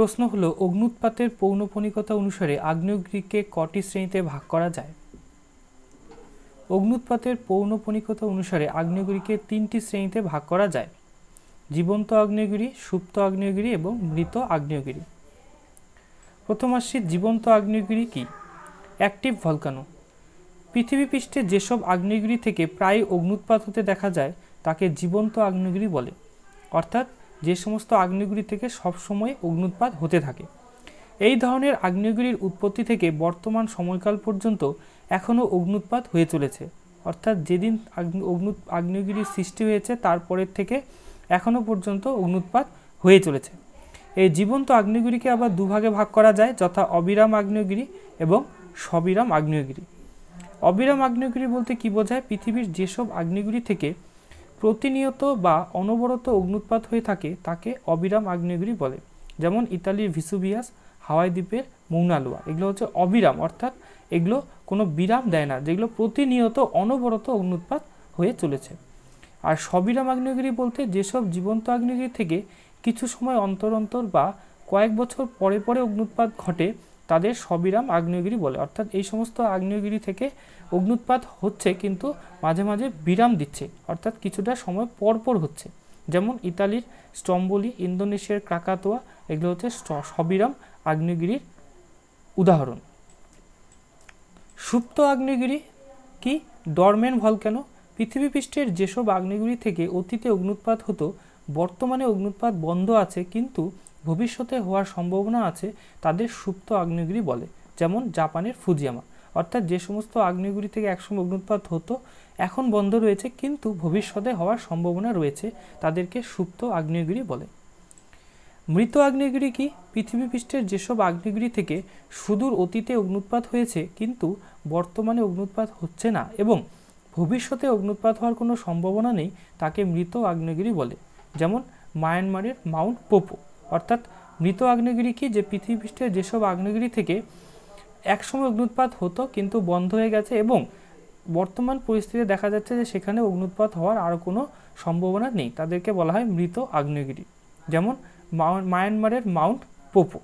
প্রশ্ন হলো অগ্নুৎপাতের পৌনপনিকতা অনুসারে আগ্নেয়গিরিকে কটি শ্রেণীতে ভাগ করা যায় অগ্নুৎপাতের পৌনপনিকতা অনুসারে আগ্নেয়গিরিকে তিনটি শ্রেণীতে ভাগ করা যায় জীবন্ত আগ্নেয়গিরি সুপ্ত আগ্নেয়গিরি এবং মৃত আগ্নেয়গিরি প্রথম আসছি জীবন্ত আগ্নেয়গিরি কি অ্যাক্টিভ ভলকানো পৃথিবী পৃষ্ঠে যেসব আগ্নেয়গিরি থেকে প্রায় অগ্নুৎপাত হতে দেখা যায় তাকে জীবন্ত আগ্নেয়গিরি বলে অর্থাৎ যে সমস্ত আগ্নেয়গিরি থেকে সবসময় অগ্নুৎপাত হতে থাকে এই ধরনের আগ্নেয়গিরির উৎপত্তি থেকে বর্তমান সময়কাল পর্যন্ত এখনও অগ্নুৎপাত হয়ে চলেছে অর্থাৎ যেদিন অগ্নু আগ্নেয়গিরির সৃষ্টি হয়েছে তারপরের থেকে এখনও পর্যন্ত অগ্নুৎপাত হয়ে চলেছে এই জীবন্ত আগ্নেয়গিরিকে আবার দুভাগে ভাগ করা যায় যথা অবিরাম আগ্নেয়গিরি এবং সবিরাম আগ্নেয়গিরি অবিরাম আগ্নেয়গিরি বলতে কী বোঝায় পৃথিবীর যেসব আগ্নেয়গিরি থেকে প্রতিনিয়ত বা অনবরত অগ্নুৎপাত হয়ে থাকে তাকে অবিরাম আগ্নেয়গিরি বলে যেমন ইতালির ভিসুভিয়াস হাওয়াই দ্বীপের মৌনালুয়া এগুলো হচ্ছে অবিরাম অর্থাৎ এগুলো কোনো বিরাম দেয় না যেগুলো প্রতিনিয়ত অনবরত অগ্নুৎপাত হয়ে চলেছে আর সবিরাম আগ্নেয়গিরি বলতে যেসব জীবন্ত আগ্নেয়গিরি থেকে কিছু সময় অন্তর অন্তর বা কয়েক বছর পরে পরে অগ্নুৎপাত ঘটে তাদের সবিরাম আগ্নেয়গিরি বলে অর্থাৎ এই সমস্ত আগ্নেয়গিরি থেকে অগ্নুৎপাত হচ্ছে কিন্তু মাঝে মাঝে বিরাম দিচ্ছে অর্থাৎ কিছুটা সময় পরপর হচ্ছে যেমন ইতালির স্টম্বলি ইন্দোনেশিয়ার ক্রাকাতোয়া এগুলো হচ্ছে সবিরাম আগ্নেয়গিরির উদাহরণ সুপ্ত আগ্নেয়গিরি কি ডরমেন ভলক্যানো পৃথিবী পৃষ্ঠের যেসব আগ্নেয়গিরি থেকে অতীতে অগ্নুৎপাত হতো বর্তমানে অগ্নুৎপাত বন্ধ আছে কিন্তু ভবিষ্যতে হওয়ার সম্ভাবনা আছে তাদের সুপ্ত আগ্নেয়গিরি বলে যেমন জাপানের ফুজিয়ামা অর্থাৎ যে সমস্ত আগ্নেয়গিরি থেকে একসময় অগ্নুৎপাত হতো এখন বন্ধ রয়েছে কিন্তু ভবিষ্যতে হওয়ার সম্ভাবনা রয়েছে তাদেরকে সুপ্ত আগ্নেয়গিরি বলে মৃত আগ্নেয়গিরি কি পৃথিবী পৃষ্ঠের যেসব আগ্নেয়গিরি থেকে সুদূর অতীতে অগ্নুৎপাত হয়েছে কিন্তু বর্তমানে অগ্নুৎপাত হচ্ছে না এবং ভবিষ্যতে অগ্নুৎপাত হওয়ার কোনো সম্ভাবনা নেই তাকে মৃত আগ্নেয়গিরি বলে যেমন মায়ানমারের মাউন্ট পোপো অর্থাৎ মৃত আগ্নেয়গিরি কি যে পৃথিবী যেসব আগ্নেয়গিরি থেকে একসময় অগ্নুৎপাত হতো কিন্তু বন্ধ হয়ে গেছে এবং বর্তমান পরিস্থিতিতে দেখা যাচ্ছে যে সেখানে অগ্নুৎপাত হওয়ার আর কোনো সম্ভাবনা নেই তাদেরকে বলা হয় মৃত আগ্নেয়গিরি যেমন মায়ানমারের মাউন্ট পোপো